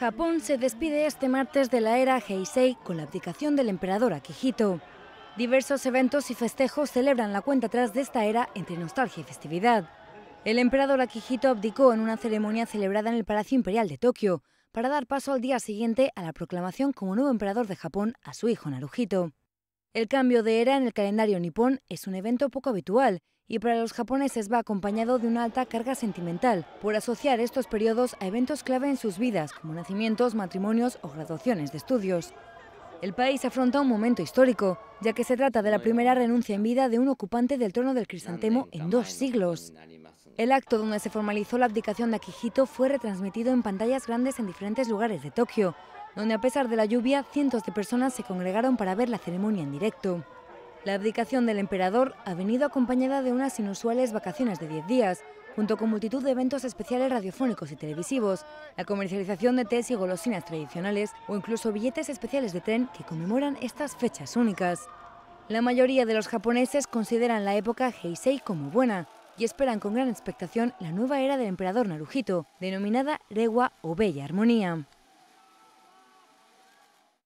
Japón se despide este martes de la era Heisei con la abdicación del emperador Akihito. Diversos eventos y festejos celebran la cuenta atrás de esta era entre nostalgia y festividad. El emperador Akihito abdicó en una ceremonia celebrada en el Palacio Imperial de Tokio para dar paso al día siguiente a la proclamación como nuevo emperador de Japón a su hijo Naruhito. El cambio de era en el calendario nipón es un evento poco habitual y para los japoneses va acompañado de una alta carga sentimental, por asociar estos periodos a eventos clave en sus vidas, como nacimientos, matrimonios o graduaciones de estudios. El país afronta un momento histórico, ya que se trata de la primera renuncia en vida de un ocupante del trono del crisantemo en dos siglos. El acto donde se formalizó la abdicación de Akihito fue retransmitido en pantallas grandes en diferentes lugares de Tokio, donde a pesar de la lluvia, cientos de personas se congregaron para ver la ceremonia en directo. La abdicación del emperador ha venido acompañada de unas inusuales vacaciones de 10 días, junto con multitud de eventos especiales radiofónicos y televisivos, la comercialización de tés y golosinas tradicionales o incluso billetes especiales de tren que conmemoran estas fechas únicas. La mayoría de los japoneses consideran la época Heisei como buena, y esperan con gran expectación la nueva era del emperador Narujito, denominada Regua o Bella Armonía.